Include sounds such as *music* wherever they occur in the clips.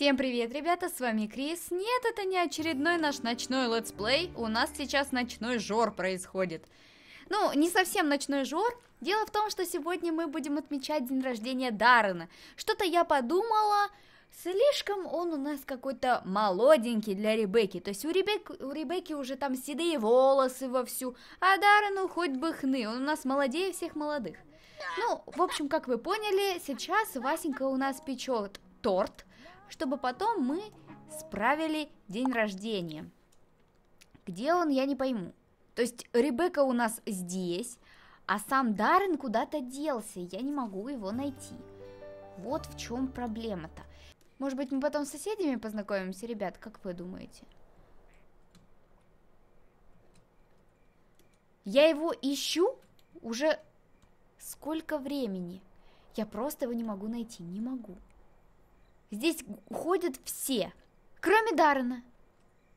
Всем привет, ребята, с вами Крис. Нет, это не очередной наш ночной летсплей, у нас сейчас ночной жор происходит. Ну, не совсем ночной жор, дело в том, что сегодня мы будем отмечать день рождения Даррена. Что-то я подумала, слишком он у нас какой-то молоденький для Ребекки. То есть у, Ребек, у Ребекки уже там седые волосы вовсю, а Даррену хоть бы хны, он у нас молодее всех молодых. Ну, в общем, как вы поняли, сейчас Васенька у нас печет торт, чтобы потом мы справили день рождения. Где он, я не пойму. То есть Ребекка у нас здесь, а сам Даррен куда-то делся, я не могу его найти. Вот в чем проблема-то. Может быть, мы потом с соседями познакомимся, ребят, как вы думаете? Я его ищу уже сколько времени. Я просто его не могу найти, не могу. Здесь уходят все, кроме Даррена.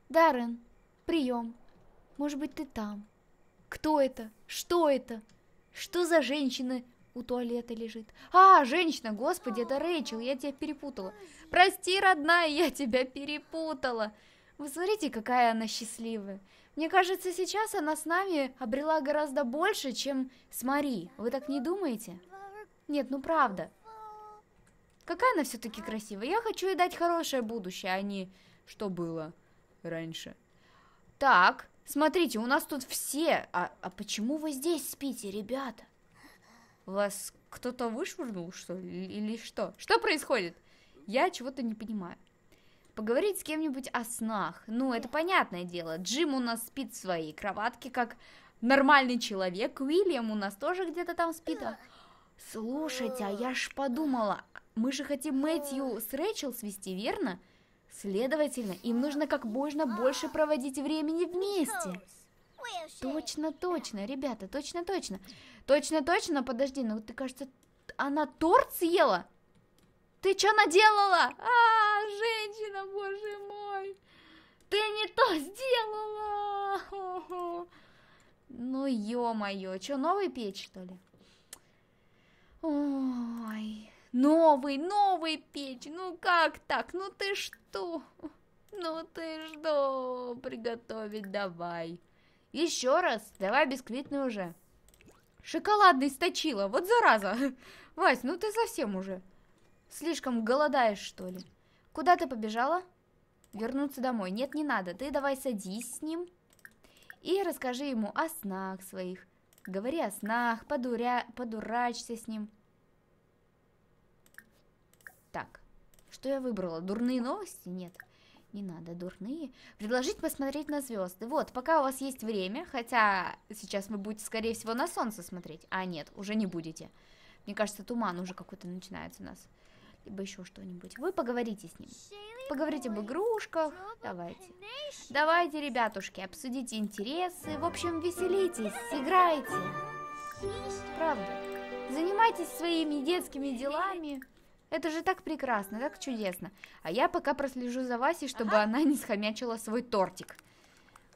Даррен, прием. Может быть, ты там. Кто это? Что это? Что за женщина у туалета лежит? А, женщина, господи, это Рэйчел, я тебя перепутала. Прости, родная, я тебя перепутала. Вы смотрите, какая она счастливая. Мне кажется, сейчас она с нами обрела гораздо больше, чем с Мари. Вы так не думаете? Нет, ну правда. Какая она все-таки красивая. Я хочу ей дать хорошее будущее, а не что было раньше. Так, смотрите, у нас тут все. А, а почему вы здесь спите, ребята? Вас кто-то вышвырнул, что ли, или что? Что происходит? Я чего-то не понимаю. Поговорить с кем-нибудь о снах. Ну, это понятное дело. Джим у нас спит в своей кроватке, как нормальный человек. Уильям у нас тоже где-то там спит. Слушайте, а я ж подумала, мы же хотим Мэтью с Рэйчел свести, верно? Следовательно, им нужно как можно больше проводить времени вместе. Точно, точно, ребята, точно, точно. Точно, точно, подожди, ну ты, кажется, она торт съела? Ты что наделала? А, женщина, боже мой. Ты не то сделала. *laughs* Ну, ё-моё, что, новый печь, что ли? новый, новый печь. Ну как так? Ну ты что? Ну ты что? Приготовить давай. Еще раз, давай бисквитный уже. Шоколадный сточила, вот зараза. *laughs* Вась, ну ты совсем уже. Слишком голодаешь, что ли? Куда ты побежала? Вернуться домой. Нет, не надо. Ты давай садись с ним и расскажи ему о снах своих. Говори о снах, подуря... подурачься с ним. Что я выбрала? Дурные новости? Нет. Не надо, дурные. Предложить посмотреть на звезды. Вот, пока у вас есть время, хотя сейчас вы будете, скорее всего, на солнце смотреть. А, нет, уже не будете. Мне кажется, туман уже какой-то начинается у нас. Либо еще что-нибудь. Вы поговорите с ним. Поговорите об игрушках. Давайте. Давайте, ребятушки, обсудите интересы. В общем, веселитесь, играйте. Правда. Занимайтесь своими детскими делами. Это же так прекрасно, так чудесно. А я пока прослежу за Васей, чтобы ага. она не схомячила свой тортик.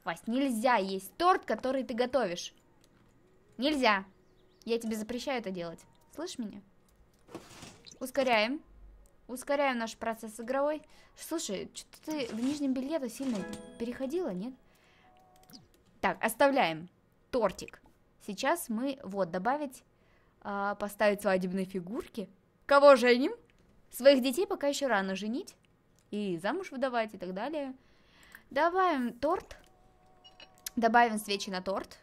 Вась, нельзя есть торт, который ты готовишь. Нельзя. Я тебе запрещаю это делать. Слышь меня? Ускоряем. Ускоряем наш процесс игровой. Слушай, что ты в нижнем белье сильно переходила, нет? Так, оставляем тортик. Сейчас мы, вот, добавить, э, поставить свадебные фигурки. Кого женим? Своих детей пока еще рано женить. И замуж выдавать и так далее. Добавим торт. Добавим свечи на торт.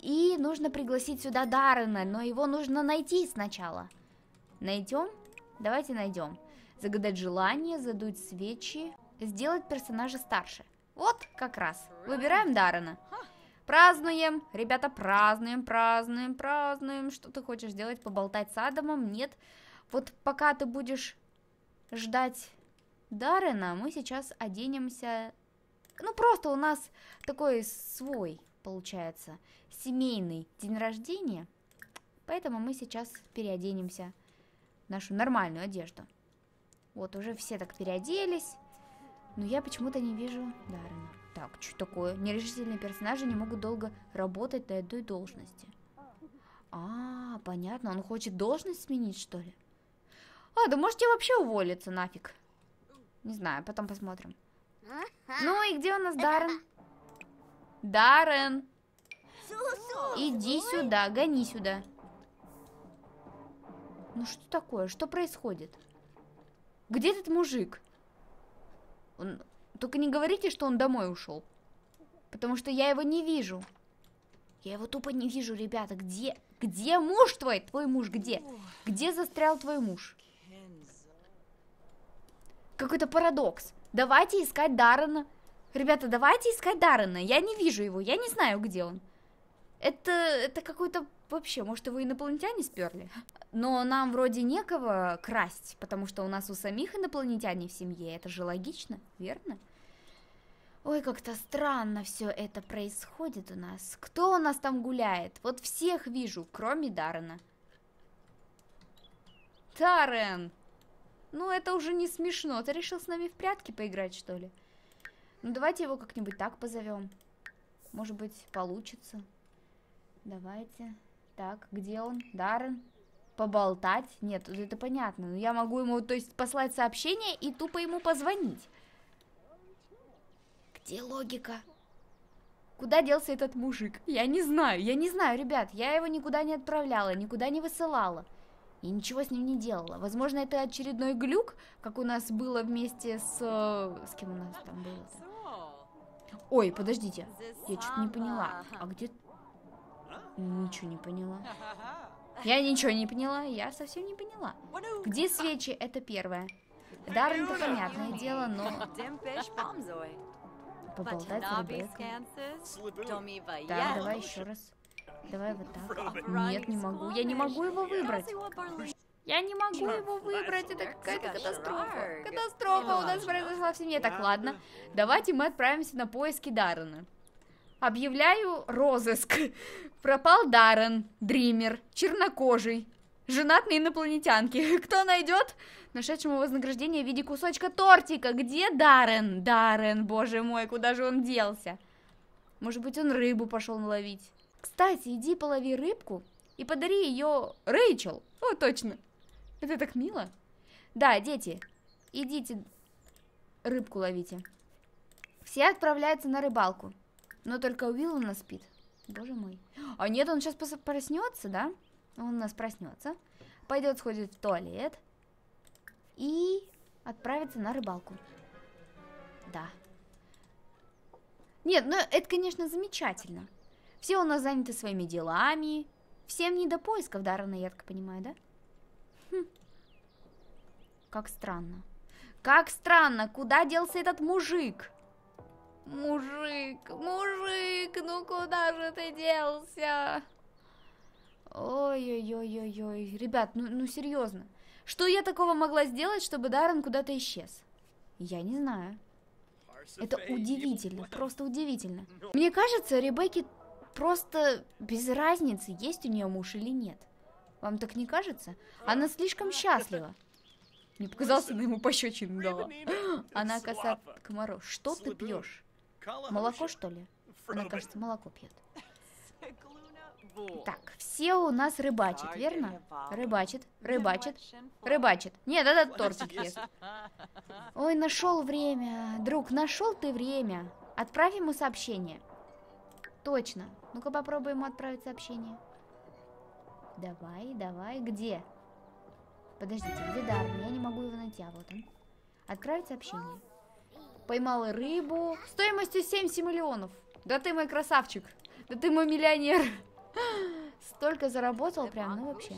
И нужно пригласить сюда Даррена, но его нужно найти сначала. Найдем? Давайте найдем. Загадать желание, задуть свечи, сделать персонажа старше. Вот как раз. Выбираем Даррена. Празднуем, ребята, празднуем, празднуем, празднуем. Что ты хочешь сделать? Поболтать с Адамом? Нет. Вот пока ты будешь ждать Дарена, мы сейчас оденемся... Ну, просто у нас такой свой, получается, семейный день рождения. Поэтому мы сейчас переоденемся в нашу нормальную одежду. Вот, уже все так переоделись. Но я почему-то не вижу Дарена. Так, что такое? Нерешительные персонажи не могут долго работать на одной должности. А, понятно, он хочет должность сменить, что ли? А, да можете вообще уволиться нафиг. Не знаю, потом посмотрим. Ну и где у нас Даррен? Даррен! Иди сюда, гони сюда. Ну что такое? Что происходит? Где этот мужик? Он, только не говорите, что он домой ушел. Потому что я его не вижу. Я его тупо не вижу, ребята. Где? Где муж твой? Твой муж где? Где застрял твой муж? Какой-то парадокс. Давайте искать Даррена. Ребята, давайте искать Даррена. Я не вижу его, я не знаю, где он. Это, это какой-то... Вообще, может, его инопланетяне сперли? Но нам вроде некого красть, потому что у нас у самих инопланетяне в семье. Это же логично, верно? Ой, как-то странно все это происходит у нас. Кто у нас там гуляет? Вот всех вижу, кроме Дарена. Даррен! Ну, это уже не смешно. Ты решил с нами в прятки поиграть, что ли? Ну, давайте его как-нибудь так позовем. Может быть, получится. Давайте. Так, где он? Дарен. Поболтать? Нет, это понятно. Но ну, я могу ему, то есть, послать сообщение и тупо ему позвонить. Где логика? Куда делся этот мужик? Я не знаю, я не знаю, ребят. Я его никуда не отправляла, никуда не высылала. И ничего с ним не делала. Возможно, это очередной глюк, как у нас было вместе с... Э, с кем у нас там было -то? Ой, подождите. Я что-то не поняла. А где... Ничего не поняла. Я ничего не поняла, я совсем не поняла. Где свечи? Это первое. даррен это понятное дело, но поболтать с Ребеккой. Да, давай еще раз. Давай вот так. Нет, не могу. Я не могу его выбрать. Я не могу его выбрать, это какая-то катастрофа. Катастрофа у нас произошла в семье. Так, ладно, давайте мы отправимся на поиски Даррена. Объявляю розыск. Пропал Даррен, Дример, чернокожий женат на инопланетянке. *laughs* Кто найдет? Нашедшему вознаграждение в виде кусочка тортика. Где Даррен? Даррен, боже мой, куда же он делся? Может быть, он рыбу пошел ловить. Кстати, иди полови рыбку и подари ее Рэйчел. О, точно. Это так мило. Да, дети, идите рыбку ловите. Все отправляются на рыбалку. Но только Уиллана спит. Боже мой. А нет, он сейчас проснется, да? Он у нас проснется, пойдет сходит в туалет и отправится на рыбалку. Да. Нет, ну это, конечно, замечательно. Все у нас заняты своими делами. Всем не до поисков, Даррена, я так понимаю, да? Хм. Как странно. Как странно, куда делся этот мужик? Мужик, мужик, ну куда же ты делся? Ой-ой-ой-ой-ой. Ребят, ну, ну серьезно. Что я такого могла сделать, чтобы Даррен куда-то исчез? Я не знаю. Это удивительно, просто удивительно. Мне кажется, Ребекки просто без разницы, есть у нее муж или нет. Вам так не кажется? Она слишком счастлива. Мне показался на ему пощечину дала. Она коса комаров. Что ты пьешь? Молоко, что ли? Она, кажется, молоко пьет. Так, все у нас рыбачит, верно? Рыбачит, рыбачит, рыбачит. Нет, этот тортик ест. *laughs* Ой, нашел время. Друг, нашел ты время. Отправь ему сообщение. Точно. Ну-ка попробуем отправить сообщение. Давай, давай, где? Подождите, где Дарвин? Я не могу его найти, а вот он. Отправить сообщение. Поймал рыбу. Стоимостью 70 миллионов. Да ты мой красавчик. Да ты мой миллионер. Столько заработал прям, ну вообще.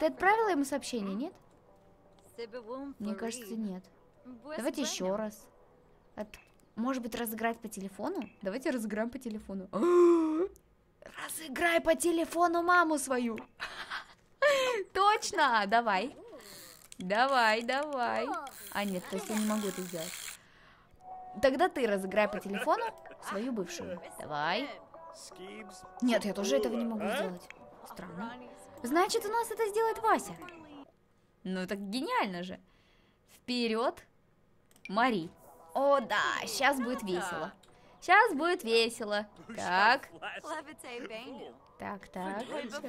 Ты отправила ему сообщение, нет? Мне кажется, нет. Давайте еще раз. От... Может быть, разыграть по телефону? Давайте разыграем по телефону. *gasps* Разыграй по телефону маму свою. *laughs* Точно, давай. Давай, давай. А нет, то есть я не могу это сделать. Тогда ты разыграй по телефону свою бывшую. Давай. Нет, я тоже этого не могу сделать. Странно. Значит, у нас это сделает Вася. Ну так гениально же. Вперед, Мари. О, да, сейчас будет весело. Сейчас будет весело. Так. Так, так. так.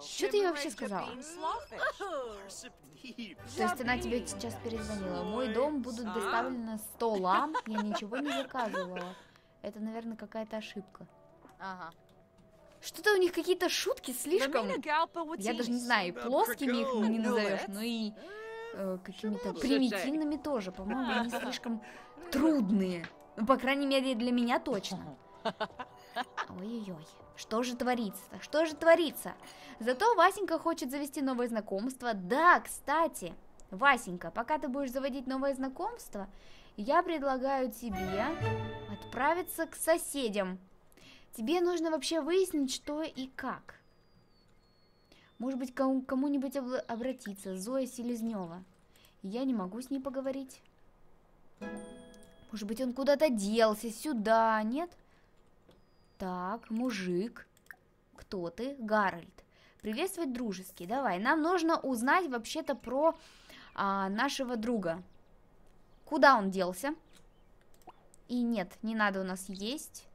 Что ты ей вообще сказала? *laughs* То есть она тебе сейчас перезвонила. мой дом будут доставлены стола. Я ничего не заказывала. Это, наверное, какая-то ошибка. Ага. Что-то у них какие-то шутки слишком... Я даже не знаю, плоскими их не назовешь, но и э, какими-то примитивными тоже. По-моему, они *laughs* слишком трудные. Ну, по крайней мере, для меня точно. *laughs* Ой-ой-ой. Что же творится? Что же творится? Зато Васенька хочет завести новое знакомство. Да, кстати, Васенька, пока ты будешь заводить новое знакомство, я предлагаю тебе отправиться к соседям. Тебе нужно вообще выяснить, что и как. Может быть, кому-нибудь об обратиться, Зоя Селезнева. Я не могу с ней поговорить. Может быть, он куда-то делся, сюда, нет? Нет. Так, мужик. Кто ты? Гарольд. Приветствовать дружески. Давай, нам нужно узнать вообще-то про а, нашего друга. Куда он делся? И нет, не надо у нас есть.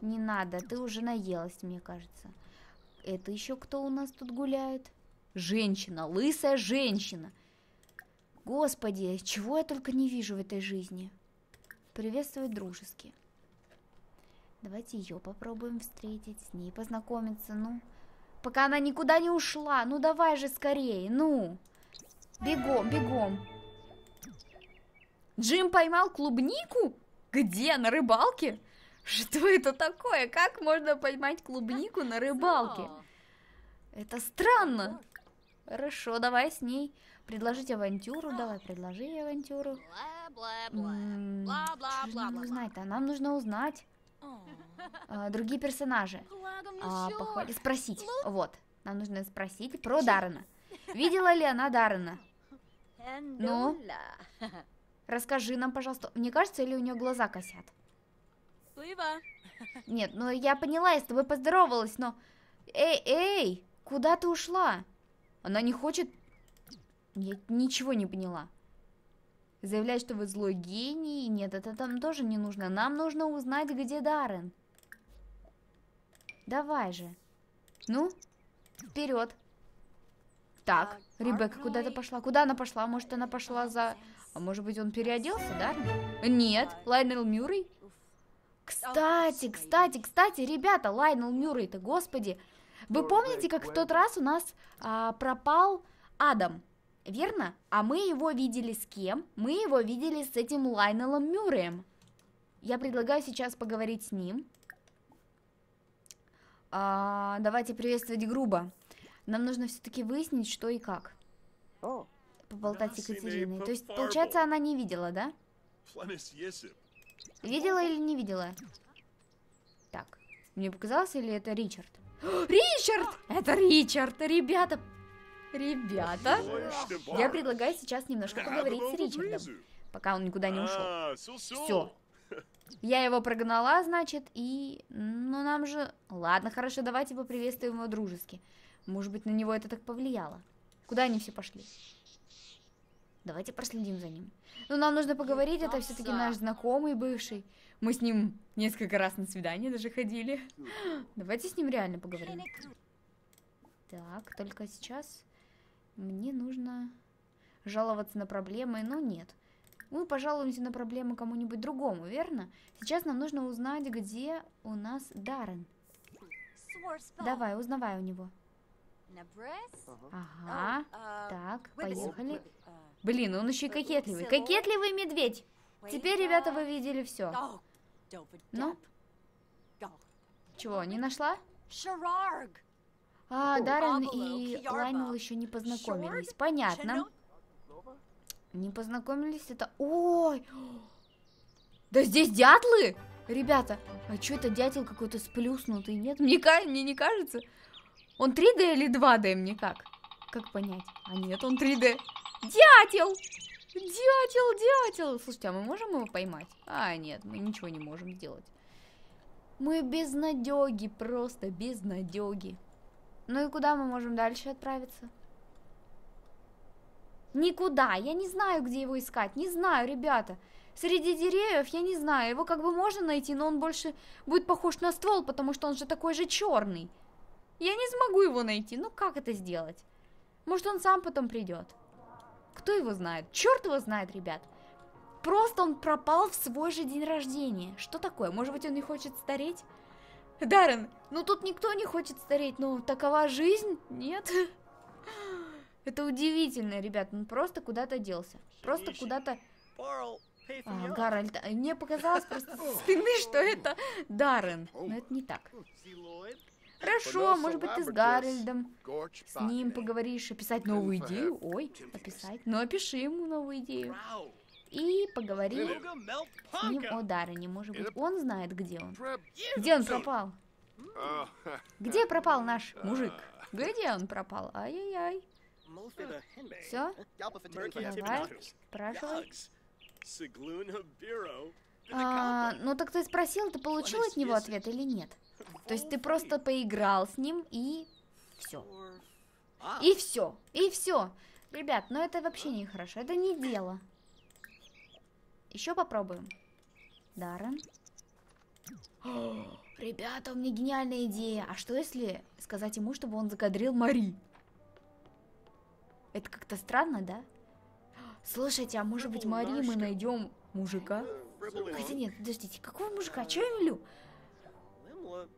Не надо, ты уже наелась, мне кажется. Это еще кто у нас тут гуляет? Женщина, лысая женщина. Господи, чего я только не вижу в этой жизни. Приветствовать дружески. Давайте ее попробуем встретить, с ней познакомиться, ну. Пока она никуда не ушла. Ну давай же скорее, ну. Бегом, бегом. Джим поймал клубнику? Где? На рыбалке? Что это такое? Как можно поймать клубнику на рыбалке? Это странно. Хорошо, давай с ней предложить авантюру. Давай, предложи авантюру. Бла-бла-бла. Что нам нужно узнать Нам нужно узнать. А, другие персонажи. А, поход... Спросить. Вот. Нам нужно спросить про Даррена. Видела ли она Даррена? Ну? Расскажи нам, пожалуйста. Мне кажется, или у нее глаза косят? Нет, ну я поняла, я с тобой поздоровалась, но... Эй, эй, куда ты ушла? Она не хочет... Я ничего не поняла. Заявлять, что вы злой гений. Нет, это там тоже не нужно. Нам нужно узнать, где Даррен. Давай же. Ну, вперед. Так, Ребекка ну куда-то пошла. Куда она пошла? Может, она пошла за... А может быть, он переоделся, Даррен? Нет, Лайнел Мюррей. Кстати, кстати, кстати, ребята, Лайнел Мюррей-то, господи. Вы помните, как в тот раз у нас а, пропал Адам? верно? А мы его видели с кем? Мы его видели с этим Лайнелом Мюрреем. Я предлагаю сейчас поговорить с ним. А, давайте приветствовать грубо. Нам нужно все-таки выяснить, что и как. Поболтать с Екатериной. То есть, получается, она не видела, да? Видела или не видела? Так, мне показалось, или это Ричард? *gasps* Ричард! Это Ричард, ребята! Ребята, я предлагаю сейчас немножко поговорить с Ричардом, пока он никуда не ушел. А, все. Я его прогнала, значит, и... Ну, нам же... Ладно, хорошо, давайте поприветствуем его дружески. Может быть, на него это так повлияло. Куда они все пошли? Давайте проследим за ним. Ну, нам нужно поговорить, это все-таки наш знакомый бывший. Мы с ним несколько раз на свидание даже ходили. Давайте с ним реально поговорим. Так, только сейчас... Мне нужно жаловаться на проблемы, но нет. Мы пожалуемся на проблемы кому-нибудь другому, верно? Сейчас нам нужно узнать, где у нас Даррен. Давай, узнавай у него. Ага, так, поехали. Блин, он еще и кокетливый. Кокетливый медведь! Теперь, ребята, вы видели все. Ну? Чего, не нашла? Шарарг! А, Даррен и Лаймил еще не познакомились. Понятно. Не познакомились, это... Ой! Да здесь дятлы! Ребята, а что это дятел какой-то сплюснутый, нет? Мне, мне не кажется. Он 3D или 2D, мне как? Как понять? А нет, он 3D. Дятел! Дятел, дятел! Слушайте, а мы можем его поймать? А, нет, мы ничего не можем сделать. Мы безнадеги, просто безнадеги. Ну и куда мы можем дальше отправиться? Никуда. Я не знаю, где его искать. Не знаю, ребята. Среди деревьев я не знаю. Его как бы можно найти, но он больше будет похож на ствол, потому что он же такой же черный. Я не смогу его найти. Ну как это сделать? Может, он сам потом придет. Кто его знает? Черт его знает, ребят. Просто он пропал в свой же день рождения. Что такое? Может быть, он не хочет стареть? Даррен, ну тут никто не хочет стареть, но такова жизнь, нет? *laughs* Это удивительно, ребят, он просто куда-то делся. Просто куда-то... А, Гарольд, мне показалось просто *laughs* со спины, что это Даррен. Но это не так. Хорошо, может быть, ты с Гарольдом. С ним поговоришь, описать новую идею. Ой, описать. Ну, опиши ему новую идею и поговори с ним о Даррене. Может быть, он знает, где он? Где он пропал? Где пропал наш мужик? Где он пропал? Ай-яй-яй. Все? Давай, спрашивай. А, ну так ты спросил, ты получил от него ответ или нет? То есть ты просто поиграл с ним и все. И все, и все. Ребят, ну это вообще нехорошо, это не дело. Еще попробуем. Даррен. *gasps* ребята, у меня гениальная идея. А что если сказать ему, чтобы он закадрил Мари? Это как-то странно, да? *gasps* Слушайте, а может быть Мари мы найдем мужика? Хотя нет, подождите, какого мужика? А Чего я милю?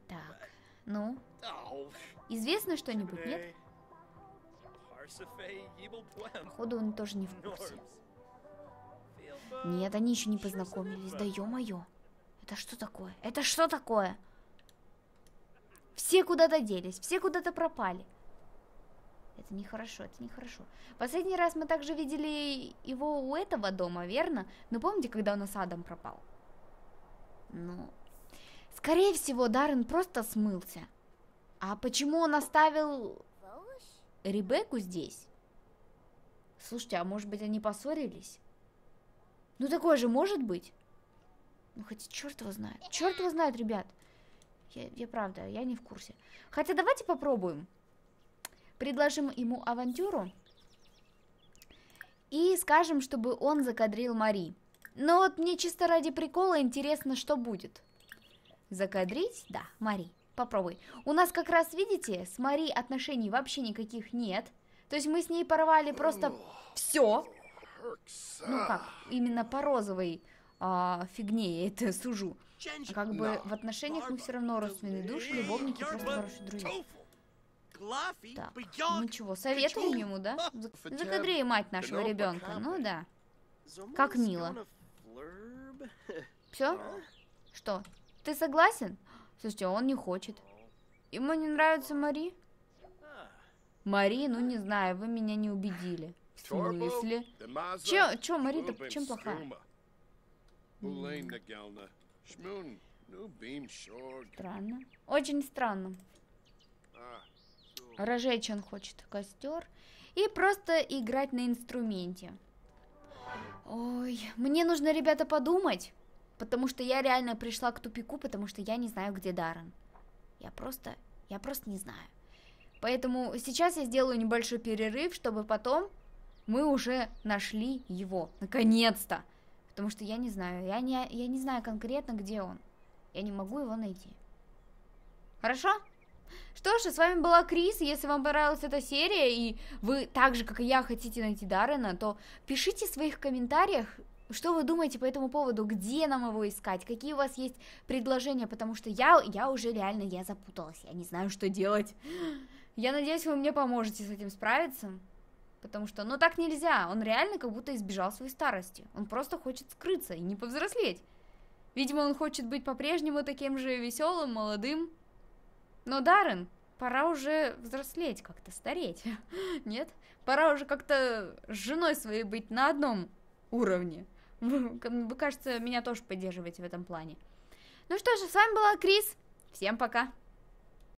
Так, ну? Известно что-нибудь, нет? Походу, он тоже не в курсе. Нет, они еще не познакомились. Да ё-моё. Это что такое? Это что такое? Все куда-то делись, все куда-то пропали. Это нехорошо, это нехорошо. Последний раз мы также видели его у этого дома, верно? Но ну, помните, когда у нас Адам пропал? Ну, скорее всего, Даррен просто смылся. А почему он оставил Ребекку здесь? Слушайте, а может быть они поссорились? Ну такое же может быть? Ну хотя черт его знает. Черт его знает, ребят. Я, я правда, я не в курсе. Хотя давайте попробуем. Предложим ему авантюру. И скажем, чтобы он закадрил Мари. Но вот мне чисто ради прикола интересно, что будет. Закадрить? Да, Мари. Попробуй. У нас как раз, видите, с Мари отношений вообще никаких нет. То есть мы с ней порвали просто все ну как, именно по розовой а, фигне я это *laughs* сужу. А как бы в отношениях мы все равно родственные души, любовники, просто хорошие друзья. Так, ничего, советуем ему, да? Закадри мать нашего ребенка, ну да. Как мило. *laughs* Все? Что? Ты согласен? Слушайте, он не хочет. Ему не нравится Мари? Мари, ну не знаю, вы меня не убедили смысле? Че, че, Марита, чем плохая? Странно. Очень странно. А, Рожечен хочет костер. И просто играть на инструменте. Ой, мне нужно, ребята, подумать. Потому что я реально пришла к тупику, потому что я не знаю, где Даррен. Я просто, я просто не знаю. Поэтому сейчас я сделаю небольшой перерыв, чтобы потом мы уже нашли его, наконец-то. Потому что я не знаю, я не, я не знаю конкретно, где он. Я не могу его найти. Хорошо? Что ж, с вами была Крис. Если вам понравилась эта серия, и вы так же, как и я, хотите найти Даррена, то пишите в своих комментариях, что вы думаете по этому поводу, где нам его искать, какие у вас есть предложения, потому что я, я уже реально, я запуталась, я не знаю, что делать. Я надеюсь, вы мне поможете с этим справиться. Потому что, ну так нельзя, он реально как будто избежал своей старости. Он просто хочет скрыться и не повзрослеть. Видимо, он хочет быть по-прежнему таким же веселым, молодым. Но, Даррен, пора уже взрослеть, как-то стареть. *laughs* Нет? Пора уже как-то с женой своей быть на одном уровне. Вы, кажется, меня тоже поддерживаете в этом плане. Ну что же, с вами была Крис. Всем пока.